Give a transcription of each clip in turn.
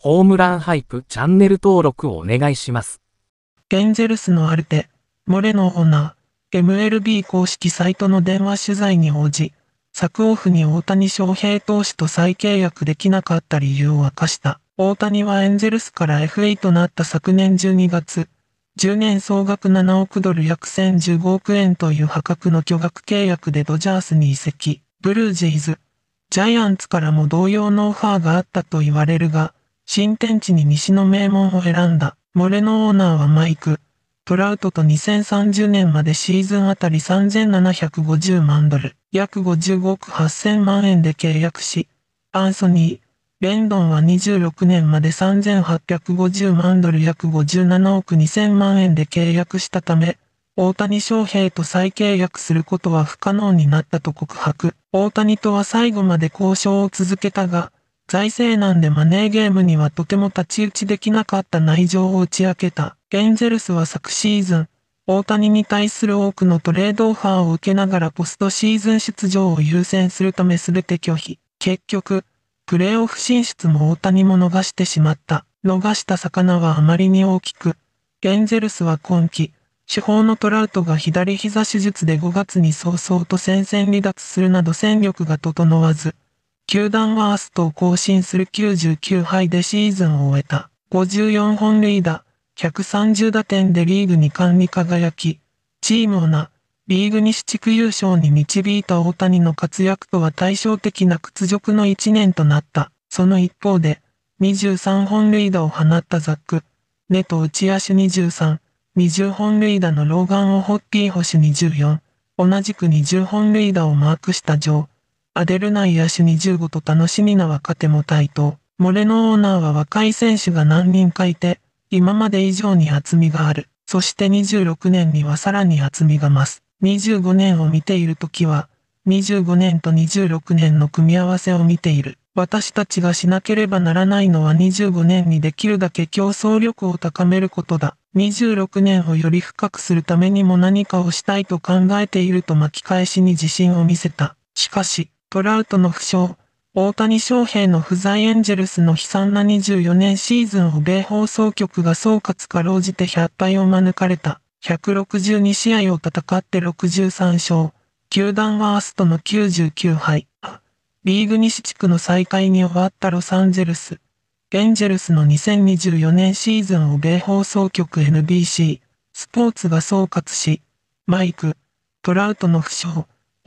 ホームランハイプチャンネル登録をお願いします。エンゼルスのアルテ、モレノオーナー、MLB 公式サイトの電話取材に応じ、昨オフに大谷翔平投手と再契約できなかった理由を明かした。大谷はエンゼルスから FA となった昨年12月、10年総額7億ドル約1015億円という破格の巨額契約でドジャースに移籍、ブルージーズ、ジャイアンツからも同様のオファーがあったと言われるが、新天地に西の名門を選んだ。モレのオーナーはマイク。トラウトと2030年までシーズンあたり3750万ドル、約55億8000万円で契約し、アンソニー、レンドンは26年まで3850万ドル約57億2000万円で契約したため、大谷翔平と再契約することは不可能になったと告白。大谷とは最後まで交渉を続けたが、財政難でマネーゲームにはとても太刀打ちできなかった内情を打ち明けた。エンゼルスは昨シーズン、大谷に対する多くのトレードオファーを受けながらポストシーズン出場を優先するため全て拒否。結局、プレーオフ進出も大谷も逃してしまった。逃した魚はあまりに大きく、エンゼルスは今季、主砲のトラウトが左膝手術で5月に早々と戦線離脱するなど戦力が整わず、球団ワーストを更新する99敗でシーズンを終えた。54本塁打、130打点でリーグ2冠に輝き、チームをな、リーグ西地区優勝に導いた大谷の活躍とは対照的な屈辱の1年となった。その一方で、23本塁打を放ったザック、ネト内足23、20本塁打のローガンをホッキー星24、同じく20本塁打をマークしたジョー、アデルナイア・シュ15と楽しみな若手も対等。モレのオーナーは若い選手が何人かいて、今まで以上に厚みがある。そして26年にはさらに厚みが増す。25年を見ているときは、25年と26年の組み合わせを見ている。私たちがしなければならないのは25年にできるだけ競争力を高めることだ。26年をより深くするためにも何かをしたいと考えていると巻き返しに自信を見せた。しかし、トラウトの負傷、大谷翔平の不在エンジェルスの悲惨な24年シーズンを米放送局が総括かろうじて100敗を免れた。162試合を戦って63勝。球団ワーストの99敗。リーグ西地区の再開に終わったロサンゼルス。エンジェルスの2024年シーズンを米放送局 NBC、スポーツが総括し、マイク、トラウトの負傷。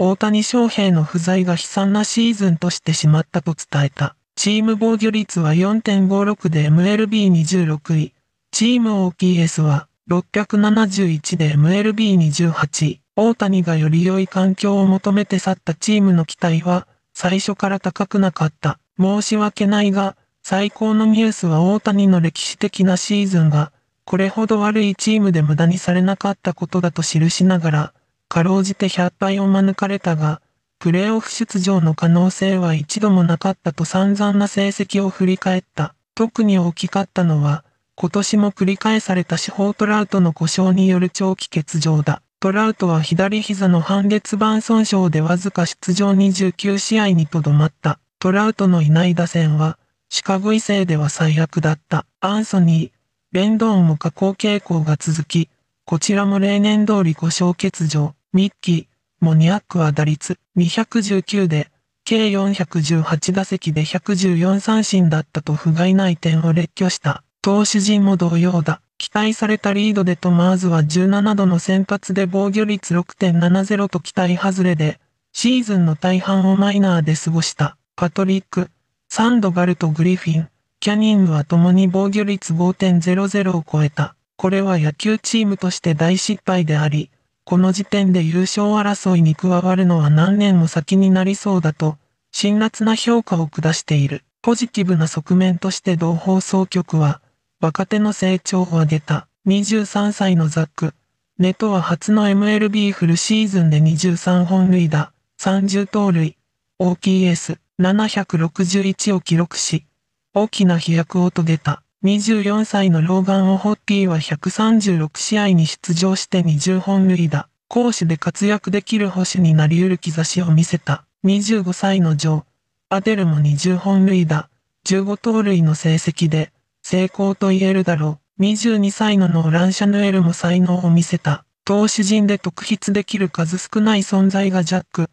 大谷翔平の不在が悲惨なシーズンとしてしまったと伝えた。チーム防御率は4.56で MLB26 位。チーム OPS は671で MLB28 位。大谷がより良い環境を求めて去ったチームの期待は最初から高くなかった。申し訳ないが、最高のニュースは大谷の歴史的なシーズンが、これほど悪いチームで無駄にされなかったことだと記しながら、かろうじて100敗を免れたが、プレーオフ出場の可能性は一度もなかったと散々な成績を振り返った。特に大きかったのは、今年も繰り返された司法トラウトの故障による長期欠場だ。トラウトは左膝の半月板損傷でわずか出場29試合にとどまった。トラウトのいない打線は、シカゴ異性では最悪だった。アンソニー、ベンドーンも下降傾向が続き、こちらも例年通り故障欠場。ミッキー、モニアックは打率219で、計418打席で114三振だったと不甲斐ない点を列挙した。投手陣も同様だ。期待されたリードでトマーズは17度の先発で防御率6.70と期待外れで、シーズンの大半をマイナーで過ごした。パトリック、サンドガルとグリフィン、キャニングは共に防御率5.00を超えた。これは野球チームとして大失敗であり、この時点で優勝争いに加わるのは何年も先になりそうだと、辛辣な評価を下している。ポジティブな側面として同放送局は、若手の成長を上げた。23歳のザック、ネトは初の MLB フルシーズンで23本塁打、30盗塁、OPS761 を記録し、大きな飛躍を遂げた。24歳のローガン・オホッティは136試合に出場して20本塁打、攻守で活躍できる保守になり得る兆しを見せた。25歳のジョー、アデルも20本塁打、15盗塁の成績で、成功と言えるだろう。22歳のノーラン・シャヌエルも才能を見せた。投手陣で特筆できる数少ない存在がジャック、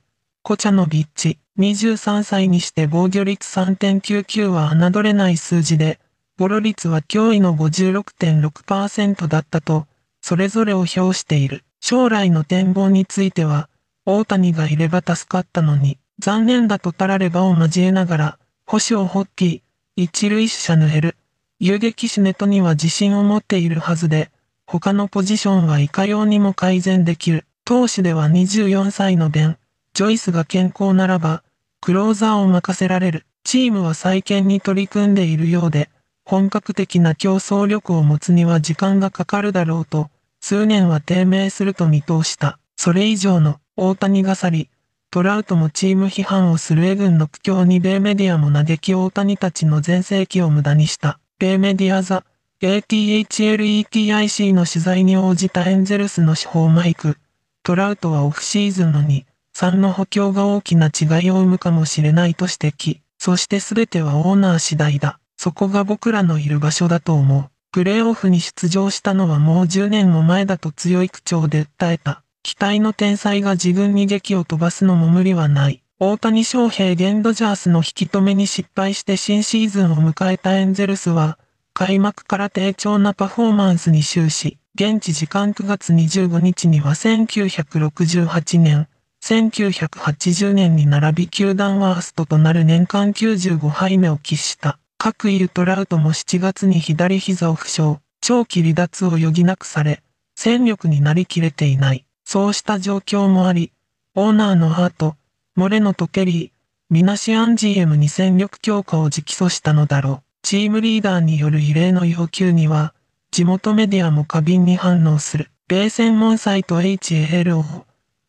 コチャノビッチ。23歳にして防御率3.99は侮れない数字で、ボロ率は驚異の56.6%だったと、それぞれを評している。将来の展望については、大谷がいれば助かったのに、残念だとたらればを交えながら、星を発揮、一塁者ヌヘル、遊撃手ネトには自信を持っているはずで、他のポジションはいかようにも改善できる。投手では24歳のベン、ジョイスが健康ならば、クローザーを任せられる。チームは再建に取り組んでいるようで、本格的な競争力を持つには時間がかかるだろうと、数年は低迷すると見通した。それ以上の大谷が去り、トラウトもチーム批判をする A 軍の苦境に米メディアも嘆き大谷たちの全盛期を無駄にした。米メディアザ、ATHLETIC の取材に応じたエンゼルスの司法マイク。トラウトはオフシーズンの2、3の補強が大きな違いを生むかもしれないと指摘。そして全てはオーナー次第だ。そこが僕らのいる場所だと思う。プレーオフに出場したのはもう10年も前だと強い口調で訴えた。期待の天才が自分に劇を飛ばすのも無理はない。大谷翔平現ドジャースの引き止めに失敗して新シーズンを迎えたエンゼルスは、開幕から低調なパフォーマンスに終始、現地時間9月25日には1968年、1980年に並び球団ワーストとなる年間95敗目を喫した。各イルトラウトも7月に左膝を負傷、長期離脱を余儀なくされ、戦力になりきれていない。そうした状況もあり、オーナーのハート、モレノとケリー、ミナシアン GM に戦力強化を直訴したのだろう。チームリーダーによる異例の要求には、地元メディアも過敏に反応する。米専門サイト HALO。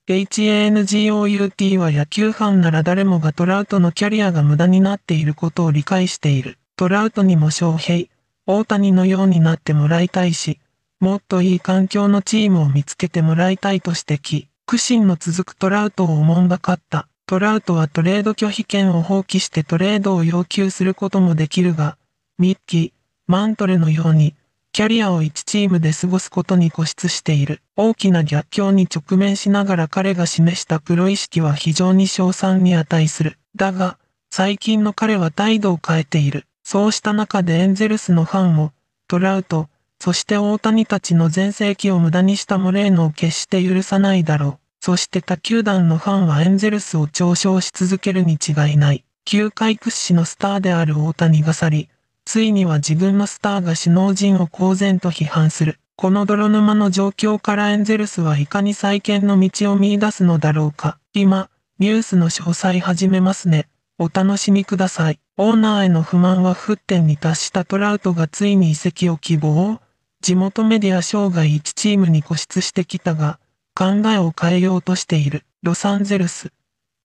HANGOUT は野球ファンなら誰もがトラウトのキャリアが無駄になっていることを理解している。トラウトにも翔平、大谷のようになってもらいたいし、もっといい環境のチームを見つけてもらいたいと指摘、苦心の続くトラウトを思んばかった。トラウトはトレード拒否権を放棄してトレードを要求することもできるが、ミッキー、マントルのように、キャリアを1チームで過ごすことに固執している。大きな逆境に直面しながら彼が示したプロ意識は非常に賞賛に値する。だが、最近の彼は態度を変えている。そうした中でエンゼルスのファンを、トラウト、そして大谷たちの全盛期を無駄にしたモレーノを決して許さないだろう。そして他球団のファンはエンゼルスを嘲笑し続けるに違いない。球界屈指のスターである大谷が去り、ついには自分のスターが首脳陣を公然と批判する。この泥沼の状況からエンゼルスはいかに再建の道を見出すのだろうか。今、ニュースの詳細始めますね。お楽しみください。オーナーへの不満は沸点に達したトラウトがついに移籍を希望地元メディア生涯1チームに固執してきたが、考えを変えようとしている。ロサンゼルス。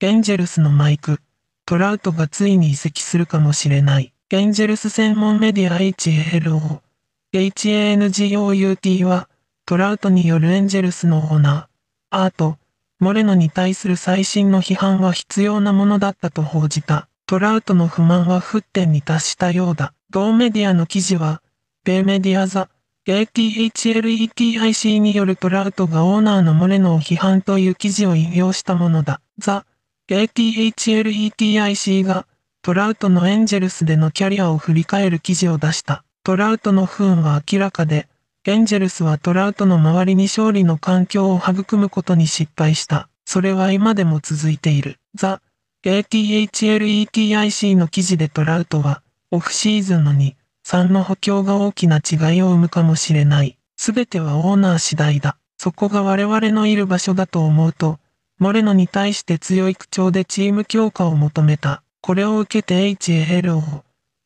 エンジェルスのマイク。トラウトがついに移籍するかもしれない。エンジェルス専門メディア HLO。HANGOUT は、トラウトによるエンジェルスのオーナー、アート、モレノに対する最新の批判は必要なものだったと報じた。トラウトの不満は沸点に達したようだ。同メディアの記事は、米メディアザ、ATHLETIC によるトラウトがオーナーのモレノを批判という記事を引用したものだ。ザ、ATHLETIC が、トラウトのエンジェルスでのキャリアを振り返る記事を出した。トラウトの不運は明らかで、エンジェルスはトラウトの周りに勝利の環境を育むことに失敗した。それは今でも続いている。ザ・ ATHLETIC の記事でトラウトは、オフシーズンの2、3の補強が大きな違いを生むかもしれない。すべてはオーナー次第だ。そこが我々のいる場所だと思うと、モレノに対して強い口調でチーム強化を求めた。これを受けて HALO、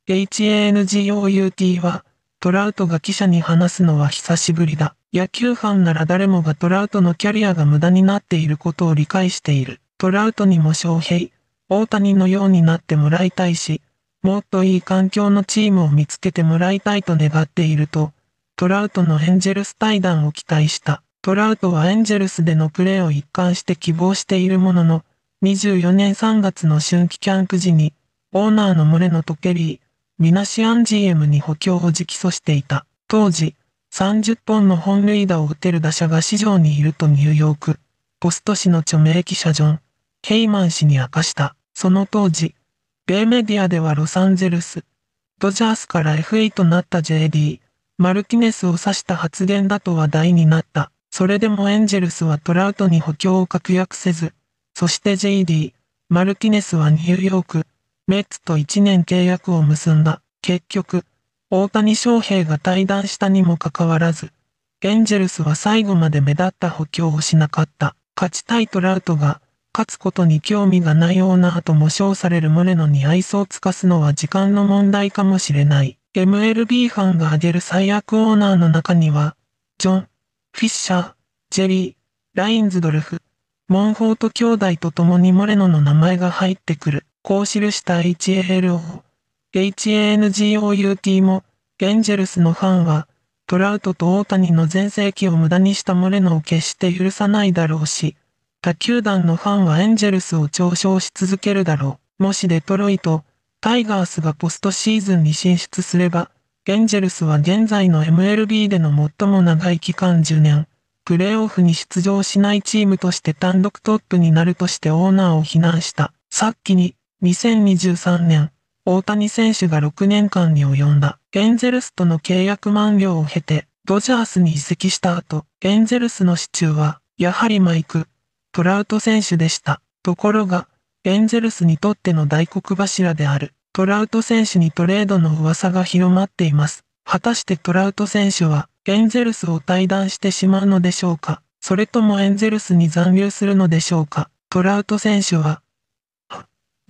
HANGOUT は、トラウトが記者に話すのは久しぶりだ。野球ファンなら誰もがトラウトのキャリアが無駄になっていることを理解している。トラウトにも翔平、大谷のようになってもらいたいし、もっといい環境のチームを見つけてもらいたいと願っていると、トラウトのエンジェルス対談を期待した。トラウトはエンジェルスでのプレーを一貫して希望しているものの、24年3月の春季キャンプ時に、オーナーの群れのトケリー、ミナシアン GM に補強を直訴していた。当時、30本の本塁打を打てる打者が市場にいるとニューヨーク、ポスト氏の著名記者ジョン、ヘイマン氏に明かした。その当時、米メディアではロサンゼルス、ドジャースから FA となった JD、マルティネスを指した発言だと話題になった。それでもエンジェルスはトラウトに補強を確約せず、そして JD、マルティネスはニューヨーク、メッツと1年契約を結んだ。結局、大谷翔平が退団したにもかかわらず、エンジェルスは最後まで目立った補強をしなかった。勝ちたいトラウトが、勝つことに興味がないような後も称されるモレノに愛想を尽かすのは時間の問題かもしれない。MLB ファンが挙げる最悪オーナーの中には、ジョン、フィッシャー、ジェリー、ラインズドルフ、モンフォート兄弟と共にモレノの名前が入ってくる。こう記した HALO、HANGOUT も、エンジェルスのファンは、トラウトと大谷の全盛期を無駄にした漏れのを決して許さないだろうし、他球団のファンはエンジェルスを嘲笑し続けるだろう。もしデトロイト、タイガースがポストシーズンに進出すれば、エンジェルスは現在の MLB での最も長い期間10年、プレーオフに出場しないチームとして単独トップになるとしてオーナーを非難した。さっきに、2023年、大谷選手が6年間に及んだエンゼルスとの契約満了を経て、ドジャースに移籍した後、エンゼルスの支柱は、やはりマイク、トラウト選手でした。ところが、エンゼルスにとっての大黒柱である、トラウト選手にトレードの噂が広まっています。果たしてトラウト選手は、エンゼルスを退団してしまうのでしょうかそれともエンゼルスに残留するのでしょうかトラウト選手は、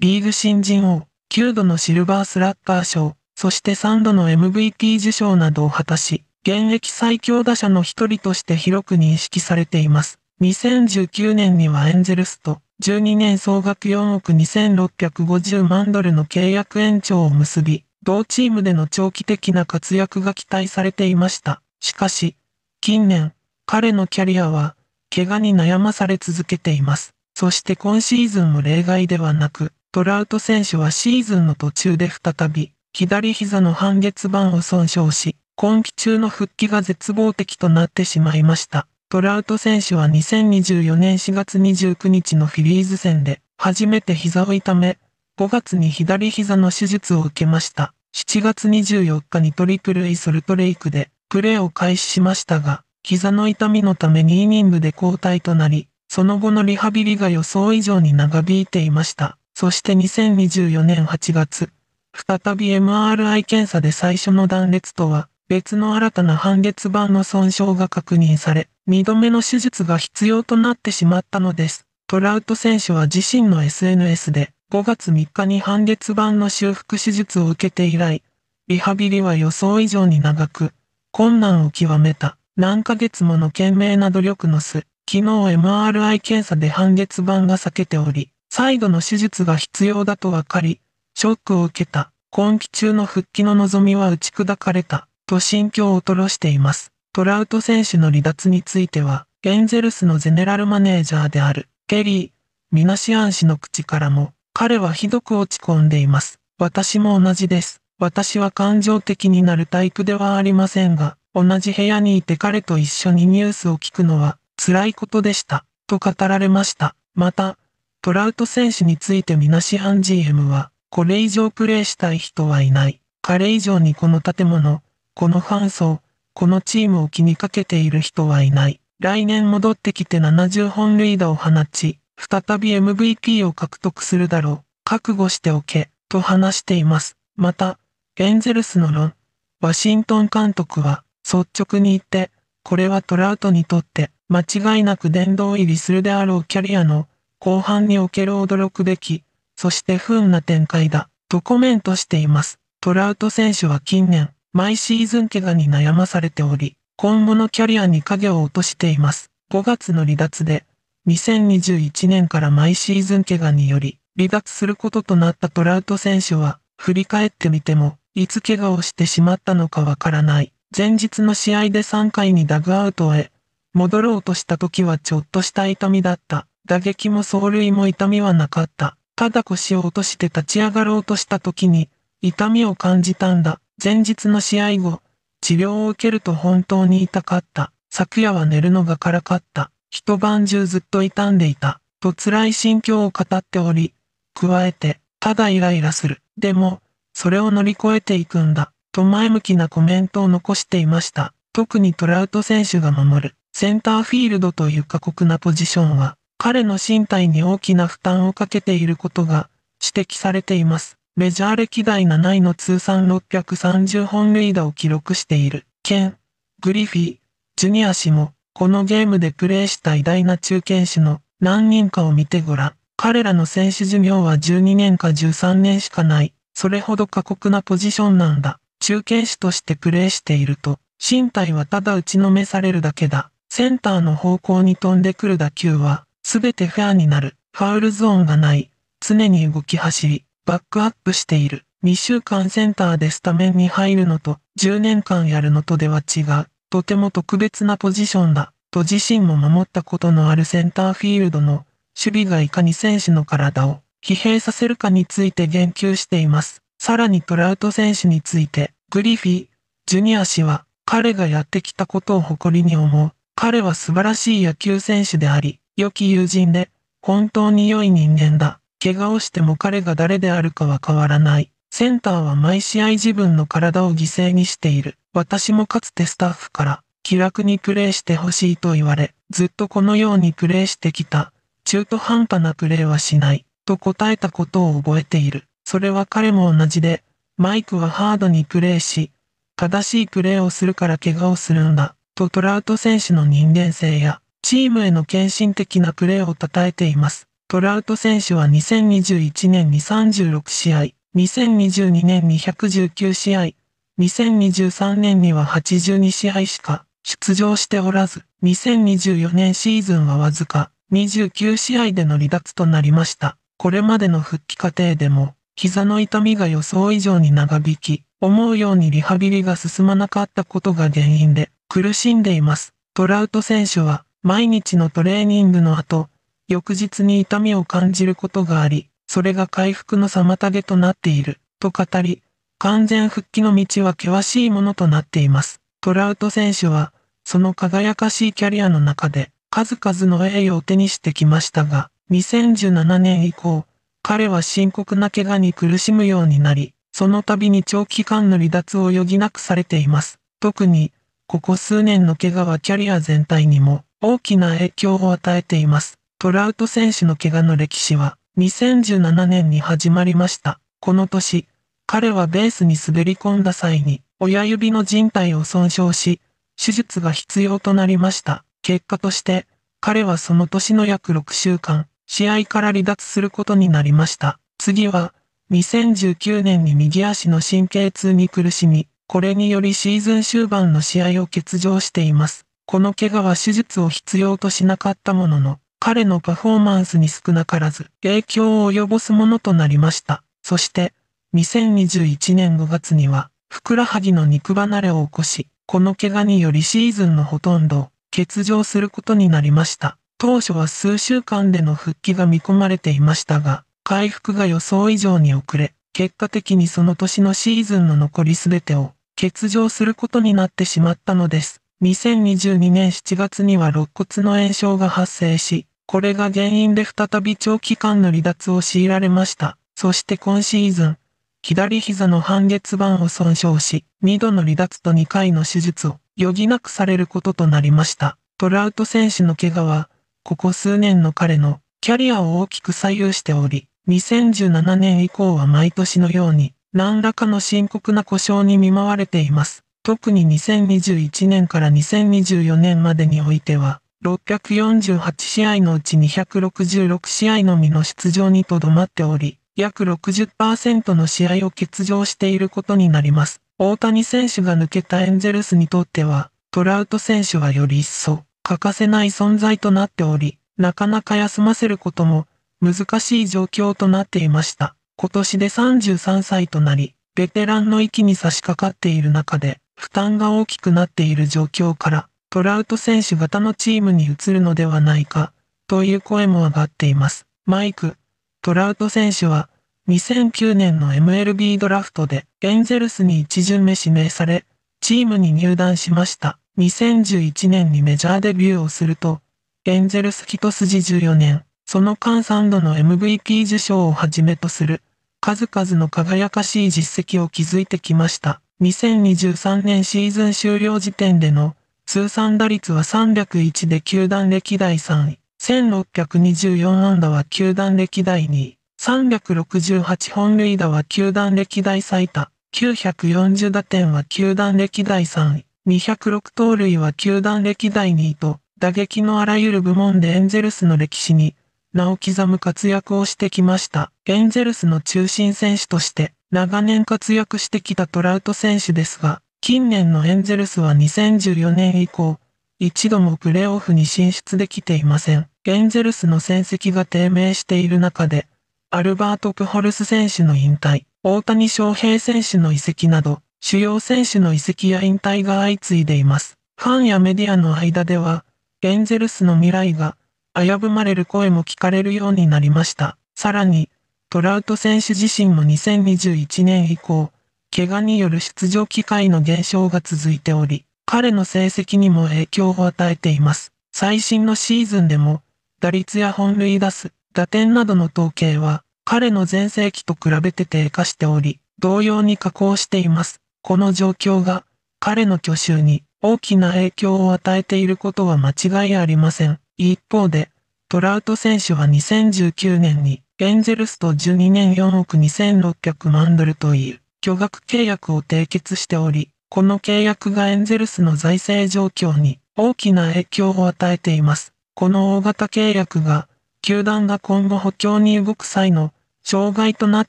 リーグ新人王、9度のシルバースラッガー賞、そして3度の MVP 受賞などを果たし、現役最強打者の一人として広く認識されています。2019年にはエンゼルスと12年総額4億2650万ドルの契約延長を結び、同チームでの長期的な活躍が期待されていました。しかし、近年、彼のキャリアは、怪我に悩まされ続けています。そして今シーズンも例外ではなく、トラウト選手はシーズンの途中で再び、左膝の半月板を損傷し、今季中の復帰が絶望的となってしまいました。トラウト選手は2024年4月29日のフィリーズ戦で、初めて膝を痛め、5月に左膝の手術を受けました。7月24日にトリプルイソルトレイクで、プレーを開始しましたが、膝の痛みのためにイニングで交代となり、その後のリハビリが予想以上に長引いていました。そして2024年8月、再び MRI 検査で最初の断裂とは別の新たな半月板の損傷が確認され、2度目の手術が必要となってしまったのです。トラウト選手は自身の SNS で5月3日に半月板の修復手術を受けて以来、リハビリは予想以上に長く、困難を極めた。何ヶ月もの懸命な努力の巣、昨日 MRI 検査で半月板が裂けており、再度の手術が必要だと分かり、ショックを受けた。今季中の復帰の望みは打ち砕かれた、と心境を吐露しています。トラウト選手の離脱については、エンゼルスのゼネラルマネージャーである、ケリー、ミナシアン氏の口からも、彼はひどく落ち込んでいます。私も同じです。私は感情的になるタイプではありませんが、同じ部屋にいて彼と一緒にニュースを聞くのは辛いことでした、と語られました。また、トラウト選手についてみなしン GM は、これ以上プレーしたい人はいない。彼以上にこの建物、このファン層、このチームを気にかけている人はいない。来年戻ってきて70本塁打を放ち、再び MVP を獲得するだろう。覚悟しておけ、と話しています。また、エンゼルスのロン、ワシントン監督は、率直に言って、これはトラウトにとって、間違いなく殿堂入りするであろうキャリアの、後半における驚くべき、そして不運な展開だ、とコメントしています。トラウト選手は近年、毎シーズン怪我に悩まされており、今後のキャリアに影を落としています。5月の離脱で、2021年から毎シーズン怪我により、離脱することとなったトラウト選手は、振り返ってみても、いつ怪我をしてしまったのかわからない。前日の試合で3回にダグアウトへ、戻ろうとした時はちょっとした痛みだった。打撃も走塁も痛みはなかった。ただ腰を落として立ち上がろうとした時に、痛みを感じたんだ。前日の試合後、治療を受けると本当に痛かった。昨夜は寝るのがからかった。一晩中ずっと痛んでいた。と辛い心境を語っており、加えて、ただイライラする。でも、それを乗り越えていくんだ。と前向きなコメントを残していました。特にトラウト選手が守る、センターフィールドという過酷なポジションは、彼の身体に大きな負担をかけていることが指摘されています。メジャー歴代7位の通算630本塁打を記録している、ケン・グリフィー、ジュニア氏も、このゲームでプレーした偉大な中堅手の何人かを見てごらん。彼らの選手寿命は12年か13年しかない。それほど過酷なポジションなんだ。中堅手としてプレーしていると、身体はただ打ちのめされるだけだ。センターの方向に飛んでくる打球は、すべてフェアになる。ファウルゾーンがない。常に動き走り、バックアップしている。2週間センターでスタメンに入るのと、10年間やるのとでは違う。とても特別なポジションだ。と自身も守ったことのあるセンターフィールドの守備がいかに選手の体を疲弊させるかについて言及しています。さらにトラウト選手について、グリフィジュニア氏は彼がやってきたことを誇りに思う。彼は素晴らしい野球選手であり、良き友人で、本当に良い人間だ。怪我をしても彼が誰であるかは変わらない。センターは毎試合自分の体を犠牲にしている。私もかつてスタッフから、気楽にプレーしてほしいと言われ、ずっとこのようにプレーしてきた。中途半端なプレーはしない。と答えたことを覚えている。それは彼も同じで、マイクはハードにプレーし、正しいプレーをするから怪我をするんだ。とトラウト選手の人間性や、チームへの献身的なプレーを称えています。トラウト選手は2021年に36試合、2022年に119試合、2023年には82試合しか出場しておらず、2024年シーズンはわずか29試合での離脱となりました。これまでの復帰過程でも、膝の痛みが予想以上に長引き、思うようにリハビリが進まなかったことが原因で苦しんでいます。トラウト選手は毎日のトレーニングの後、翌日に痛みを感じることがあり、それが回復の妨げとなっている、と語り、完全復帰の道は険しいものとなっています。トラウト選手は、その輝かしいキャリアの中で、数々の栄誉を手にしてきましたが、2017年以降、彼は深刻な怪我に苦しむようになり、その度に長期間の離脱を余儀なくされています。特に、ここ数年の怪我はキャリア全体にも大きな影響を与えています。トラウト選手の怪我の歴史は2017年に始まりました。この年、彼はベースに滑り込んだ際に親指の人帯を損傷し、手術が必要となりました。結果として、彼はその年の約6週間、試合から離脱することになりました。次は、2019年に右足の神経痛に苦しみ、これによりシーズン終盤の試合を欠場しています。この怪我は手術を必要としなかったものの、彼のパフォーマンスに少なからず影響を及ぼすものとなりました。そして、2021年5月には、ふくらはぎの肉離れを起こし、この怪我によりシーズンのほとんどを欠場することになりました。当初は数週間での復帰が見込まれていましたが、回復が予想以上に遅れ、結果的にその年のシーズンの残り全てを欠場することになってしまったのです。2022年7月には肋骨の炎症が発生し、これが原因で再び長期間の離脱を強いられました。そして今シーズン、左膝の半月板を損傷し、2度の離脱と2回の手術を余儀なくされることとなりました。トラウト選手の怪我は、ここ数年の彼のキャリアを大きく左右しており、2017年以降は毎年のように何らかの深刻な故障に見舞われています。特に2021年から2024年までにおいては、648試合のうち266試合のみの出場にとどまっており、約60%の試合を欠場していることになります。大谷選手が抜けたエンゼルスにとっては、トラウト選手はより一層欠かせない存在となっており、なかなか休ませることも難しい状況となっていました。今年で33歳となり、ベテランの域に差し掛かっている中で、負担が大きくなっている状況から、トラウト選手型のチームに移るのではないか、という声も上がっています。マイク、トラウト選手は、2009年の MLB ドラフトで、エンゼルスに一巡目指名され、チームに入団しました。2011年にメジャーデビューをすると、エンゼルス一筋14年、その間3度の MVP 受賞をはじめとする、数々の輝かしい実績を築いてきました。2023年シーズン終了時点での通算打率は301で球団歴代3位。1624安打は球団歴代2位。368本塁打は球団歴代最多。940打点は球団歴代3位。206盗塁は球団歴代2位と、打撃のあらゆる部門でエンゼルスの歴史に名を刻む活躍をしてきました。エンゼルスの中心選手として、長年活躍してきたトラウト選手ですが、近年のエンゼルスは2014年以降、一度もプレーオフに進出できていません。エンゼルスの戦績が低迷している中で、アルバート・プホルス選手の引退、大谷翔平選手の移籍など、主要選手の移籍や引退が相次いでいます。ファンやメディアの間では、エンゼルスの未来が危ぶまれる声も聞かれるようになりました。さらに、トラウト選手自身も2021年以降、怪我による出場機会の減少が続いており、彼の成績にも影響を与えています。最新のシーズンでも、打率や本塁打数、打点などの統計は、彼の前世紀と比べて低下しており、同様に下降しています。この状況が、彼の去就に大きな影響を与えていることは間違いありません。一方で、トラウト選手は2019年に、ゲンゼルスと12年4億2600万ドルという巨額契約を締結しており、この契約がエンゼルスの財政状況に大きな影響を与えています。この大型契約が、球団が今後補強に動く際の障害となっ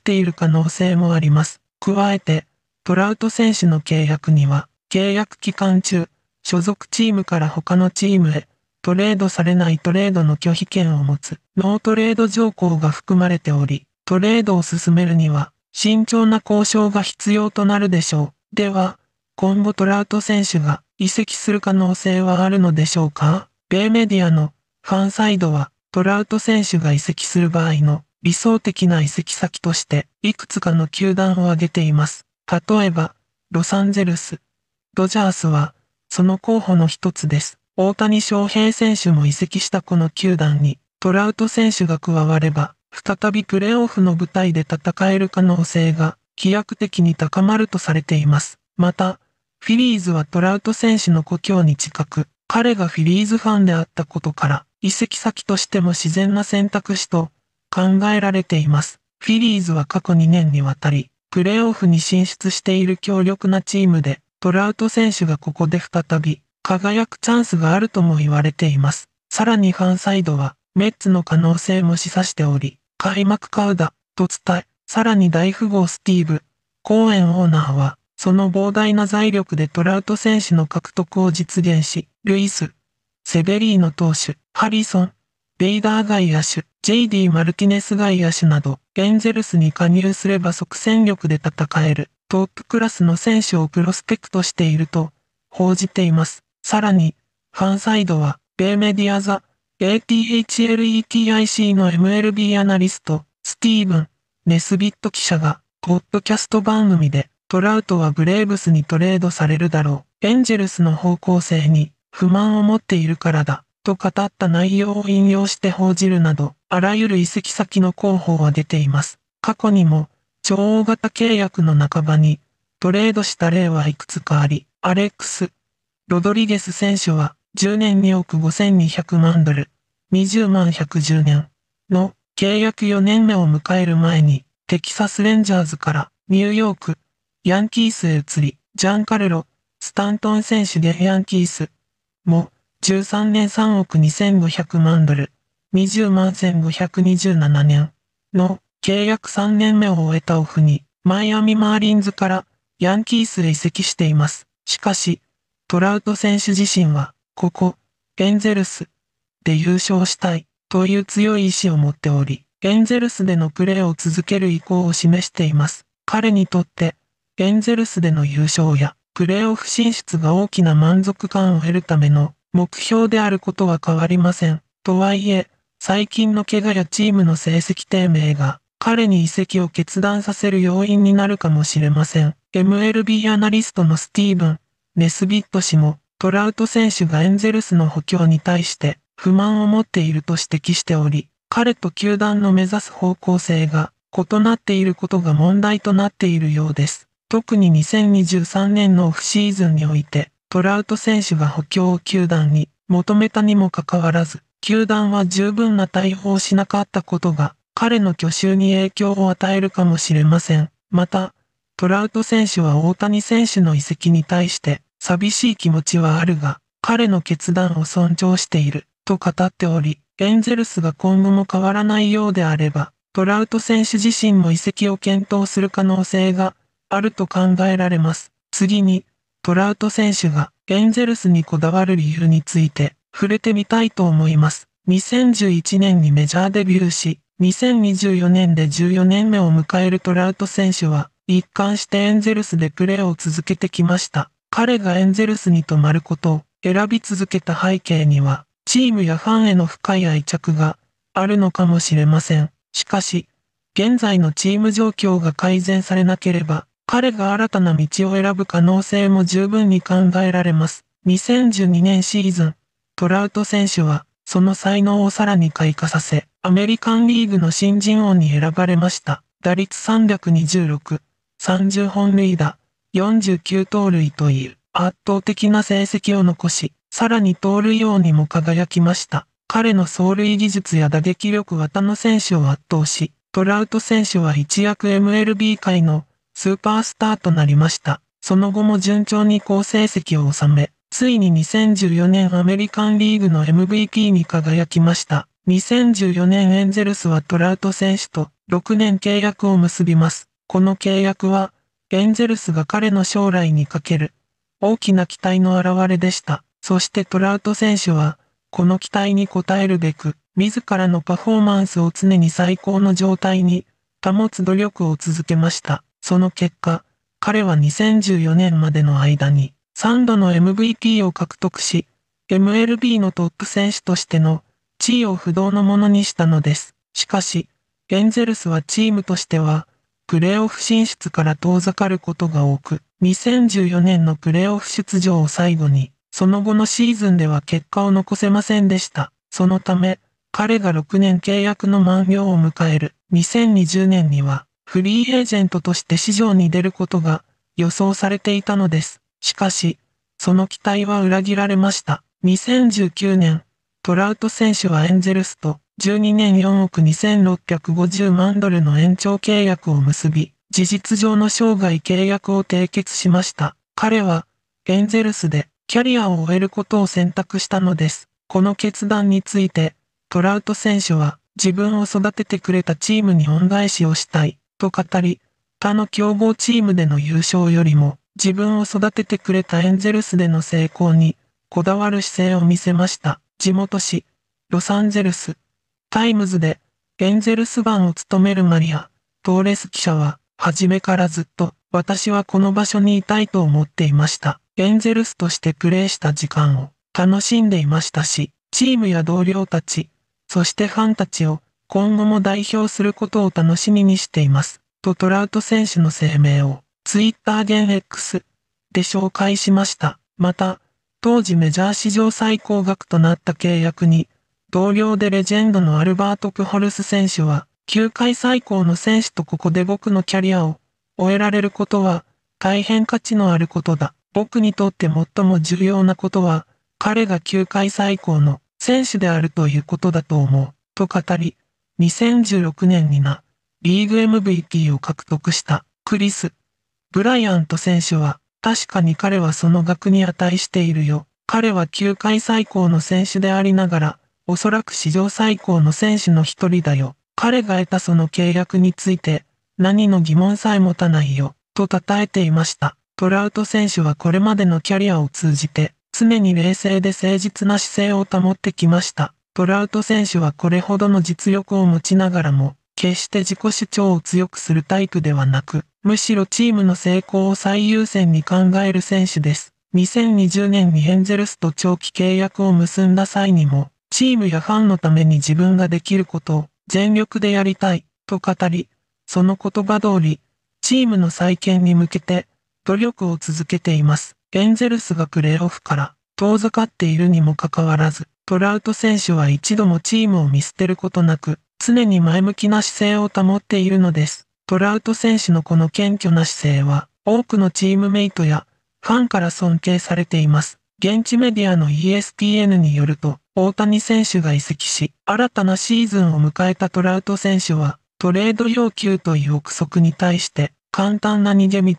ている可能性もあります。加えて、トラウト選手の契約には、契約期間中、所属チームから他のチームへトレードされないトレードの拒否権を持つ、ノートレード条項が含まれており、トレードを進めるには、慎重な交渉が必要となるでしょう。では、今後トラウト選手が移籍する可能性はあるのでしょうか米メディアのファンサイドはトラウト選手が移籍する場合の理想的な移籍先としていくつかの球団を挙げています。例えば、ロサンゼルス、ドジャースはその候補の一つです。大谷翔平選手も移籍したこの球団に、トラウト選手が加われば、再びプレーオフの舞台で戦える可能性が、飛躍的に高まるとされています。また、フィリーズはトラウト選手の故郷に近く、彼がフィリーズファンであったことから、移籍先としても自然な選択肢と考えられています。フィリーズは過去2年にわたり、プレーオフに進出している強力なチームで、トラウト選手がここで再び、輝くチャンスがあるとも言われています。さらにファンサイドは、メッツの可能性も示唆しており、開幕カウダ、と伝え、さらに大富豪スティーブ、公演オーナーは、その膨大な財力でトラウト選手の獲得を実現し、ルイス、セベリーノ投手、ハリソン、ベイダー外野手、JD マルティネス外野手など、エンゼルスに加入すれば即戦力で戦える、トップクラスの選手をプロスペクトしていると、報じています。さらに、ファンサイドは、米メディアザ、ATHLETIC の MLB アナリスト、スティーブン・ネスビット記者が、ポッドキャスト番組で、トラウトはブレーブスにトレードされるだろう。エンジェルスの方向性に不満を持っているからだ。と語った内容を引用して報じるなど、あらゆる移籍先の候補は出ています。過去にも、超大型契約の半ばに、トレードした例はいくつかあり、アレックス・ロドリゲス選手は10年2億5200万ドル、20万110年の契約4年目を迎える前に、テキサスレンジャーズからニューヨーク、ヤンキースへ移り、ジャンカルロ、スタントン選手でヤンキースも13年3億2500万ドル、20万1527年の契約3年目を終えたオフに、マイアミマーリンズからヤンキースへ移籍しています。しかし、トラウト選手自身は、ここ、エンゼルスで優勝したいという強い意志を持っており、エンゼルスでのプレーを続ける意向を示しています。彼にとって、エンゼルスでの優勝や、プレーオフ進出が大きな満足感を得るための目標であることは変わりません。とはいえ、最近の怪我やチームの成績低迷が、彼に移籍を決断させる要因になるかもしれません。MLB アナリストのスティーブン・ネスビット氏もトラウト選手がエンゼルスの補強に対して不満を持っていると指摘しており、彼と球団の目指す方向性が異なっていることが問題となっているようです。特に2023年のオフシーズンにおいて、トラウト選手が補強を球団に求めたにもかかわらず、球団は十分な対応をしなかったことが、彼の去就に影響を与えるかもしれません。また、トラウト選手は大谷選手の移籍に対して寂しい気持ちはあるが、彼の決断を尊重していると語っており、エンゼルスが今後も変わらないようであれば、トラウト選手自身も移籍を検討する可能性があると考えられます。次に、トラウト選手がエンゼルスにこだわる理由について触れてみたいと思います。2011年にメジャーデビューし、2024年で14年目を迎えるトラウト選手は、一貫してエンゼルスでプレーを続けてきました。彼がエンゼルスに泊まることを選び続けた背景には、チームやファンへの深い愛着があるのかもしれません。しかし、現在のチーム状況が改善されなければ、彼が新たな道を選ぶ可能性も十分に考えられます。2012年シーズン、トラウト選手は、その才能をさらに開花させ、アメリカンリーグの新人王に選ばれました。打率326、30本塁打、49盗塁という圧倒的な成績を残し、さらに盗塁王にも輝きました。彼の走塁技術や打撃力は他の選手を圧倒し、トラウト選手は一躍 MLB 界のスーパースターとなりました。その後も順調に好成績を収め、ついに2014年アメリカンリーグの MVP に輝きました。2014年エンゼルスはトラウト選手と6年契約を結びます。この契約は、エンゼルスが彼の将来にかける大きな期待の表れでした。そしてトラウト選手は、この期待に応えるべく、自らのパフォーマンスを常に最高の状態に保つ努力を続けました。その結果、彼は2014年までの間に3度の MVP を獲得し、MLB のトップ選手としての地位を不動のものにしたのです。しかし、エンゼルスはチームとしては、プレーオフ進出から遠ざかることが多く、2014年のプレーオフ出場を最後に、その後のシーズンでは結果を残せませんでした。そのため、彼が6年契約の満了を迎える2020年には、フリーエージェントとして市場に出ることが予想されていたのです。しかし、その期待は裏切られました。2019年、トラウト選手はエンゼルスと12年4億2650万ドルの延長契約を結び、事実上の生涯契約を締結しました。彼は、エンゼルスでキャリアを終えることを選択したのです。この決断について、トラウト選手は、自分を育ててくれたチームに恩返しをしたい、と語り、他の競合チームでの優勝よりも、自分を育ててくれたエンゼルスでの成功に、こだわる姿勢を見せました。地元紙、ロサンゼルス、タイムズでエンゼルス版を務めるマリア・トーレス記者は、初めからずっと私はこの場所にいたいと思っていました。エンゼルスとしてプレーした時間を楽しんでいましたし、チームや同僚たち、そしてファンたちを今後も代表することを楽しみにしています。とトラウト選手の声明をツイッターゲン X で紹介しました。また、当時メジャー史上最高額となった契約に同僚でレジェンドのアルバート・プホルス選手は、球界最高の選手とここで僕のキャリアを終えられることは、大変価値のあることだ。僕にとって最も重要なことは、彼が球界最高の選手であるということだと思う、と語り、2016年にな、リーグ MVP を獲得したクリス・ブライアント選手は、確かに彼はその額に値しているよ。彼は球界最高の選手でありながら、おそらく史上最高の選手の一人だよ。彼が得たその契約について、何の疑問さえ持たないよ、と称えていました。トラウト選手はこれまでのキャリアを通じて、常に冷静で誠実な姿勢を保ってきました。トラウト選手はこれほどの実力を持ちながらも、決して自己主張を強くするタイプではなく、むしろチームの成功を最優先に考える選手です。2020年にエンゼルスと長期契約を結んだ際にも、チームやファンのために自分ができることを全力でやりたいと語り、その言葉通り、チームの再建に向けて努力を続けています。エンゼルスがプレーオフから遠ざかっているにもかかわらず、トラウト選手は一度もチームを見捨てることなく、常に前向きな姿勢を保っているのです。トラウト選手のこの謙虚な姿勢は、多くのチームメイトやファンから尊敬されています。現地メディアの ESPN によると、大谷選手が移籍し、新たなシーズンを迎えたトラウト選手は、トレード要求という憶測に対して、簡単な逃げ道。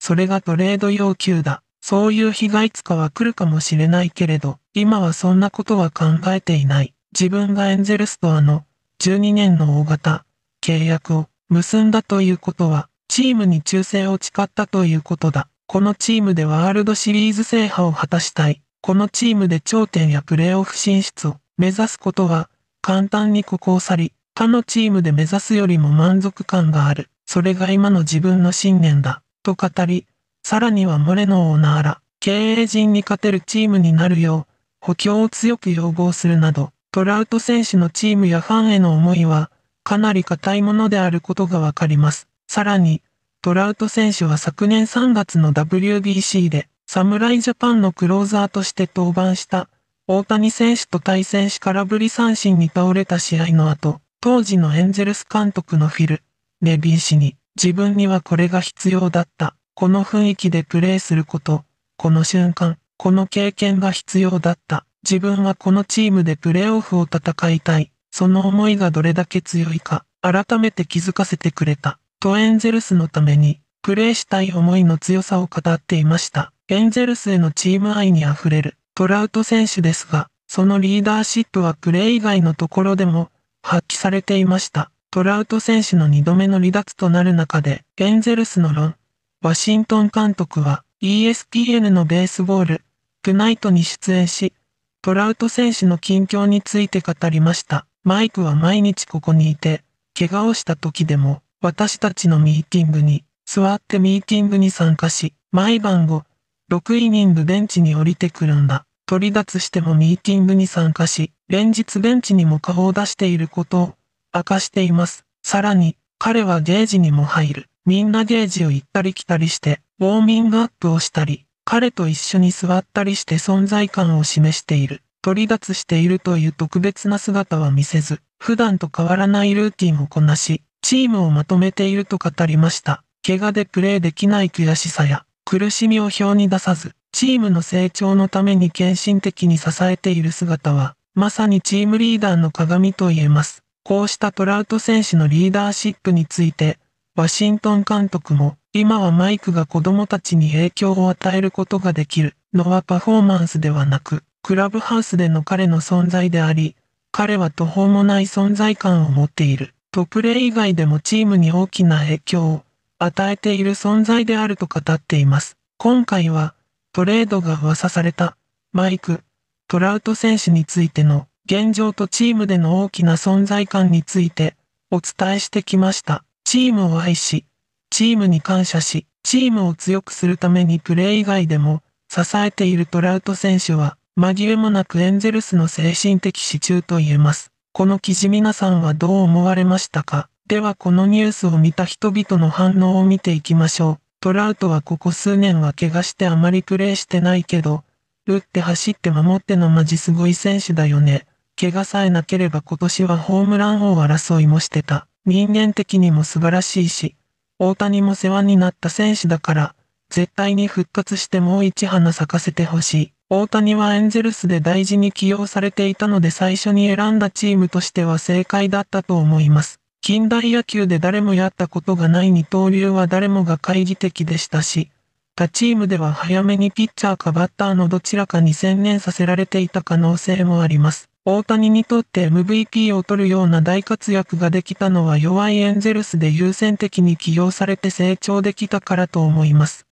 それがトレード要求だ。そういう日がいつかは来るかもしれないけれど、今はそんなことは考えていない。自分がエンゼルスとあの、12年の大型、契約を結んだということは、チームに忠誠を誓ったということだ。このチームでワールドシリーズ制覇を果たしたい。このチームで頂点やプレーオフ進出を目指すことは簡単にここを去り、他のチームで目指すよりも満足感がある。それが今の自分の信念だ。と語り、さらにはモレノオーナーら、経営陣に勝てるチームになるよう、補強を強く要望するなど、トラウト選手のチームやファンへの思いは、かなり固いものであることがわかります。さらに、トラウト選手は昨年3月の WBC で、侍ジャパンのクローザーとして登板した、大谷選手と対戦し空振り三振に倒れた試合の後、当時のエンゼルス監督のフィル、レビー氏に、自分にはこれが必要だった、この雰囲気でプレーすること、この瞬間、この経験が必要だった、自分はこのチームでプレーオフを戦いたい、その思いがどれだけ強いか、改めて気づかせてくれた。とエンゼルスのために、プレーしたい思いの強さを語っていました。エンゼルスへのチーム愛に溢れるトラウト選手ですが、そのリーダーシップはプレー以外のところでも発揮されていました。トラウト選手の2度目の離脱となる中で、エンゼルスのロン、ワシントン監督は ESPN のベースボール、トゥナイトに出演し、トラウト選手の近況について語りました。マイクは毎日ここにいて、怪我をした時でも、私たちのミーティングに、座ってミーティングに参加し、毎晩後、6イニングベンチに降りてくるんだ。取り脱してもミーティングに参加し、連日ベンチにも顔を出していることを明かしています。さらに、彼はゲージにも入る。みんなゲージを行ったり来たりして、ウォーミングアップをしたり、彼と一緒に座ったりして存在感を示している。取り脱しているという特別な姿は見せず、普段と変わらないルーティンをこなし、チームをまとめていると語りました。怪我でプレーできない悔しさや苦しみを表に出さず、チームの成長のために献身的に支えている姿は、まさにチームリーダーの鏡と言えます。こうしたトラウト選手のリーダーシップについて、ワシントン監督も、今はマイクが子供たちに影響を与えることができるのはパフォーマンスではなく、クラブハウスでの彼の存在であり、彼は途方もない存在感を持っている。とプレイ以外でもチームに大きな影響を与えている存在であると語っています。今回は、トレードが噂された、マイク、トラウト選手についての現状とチームでの大きな存在感についてお伝えしてきました。チームを愛し、チームに感謝し、チームを強くするためにプレー以外でも支えているトラウト選手は紛れもなくエンゼルスの精神的支柱と言えます。この記事皆さんはどう思われましたかではこのニュースを見た人々の反応を見ていきましょう。トラウトはここ数年は怪我してあまりプレーしてないけど、打って走って守ってのマジすごい選手だよね。怪我さえなければ今年はホームラン王争いもしてた。人間的にも素晴らしいし、大谷も世話になった選手だから、絶対に復活してもう一花咲かせてほしい。大谷はエンゼルスで大事に起用されていたので最初に選んだチームとしては正解だったと思います。近代野球で誰もやったことがない二刀流は誰もが懐疑的でしたし、他チームでは早めにピッチャーかバッターのどちらかに専念させられていた可能性もあります。大谷にとって MVP を取るような大活躍ができたのは弱いエンゼルスで優先的に起用されて成長できたからと思います。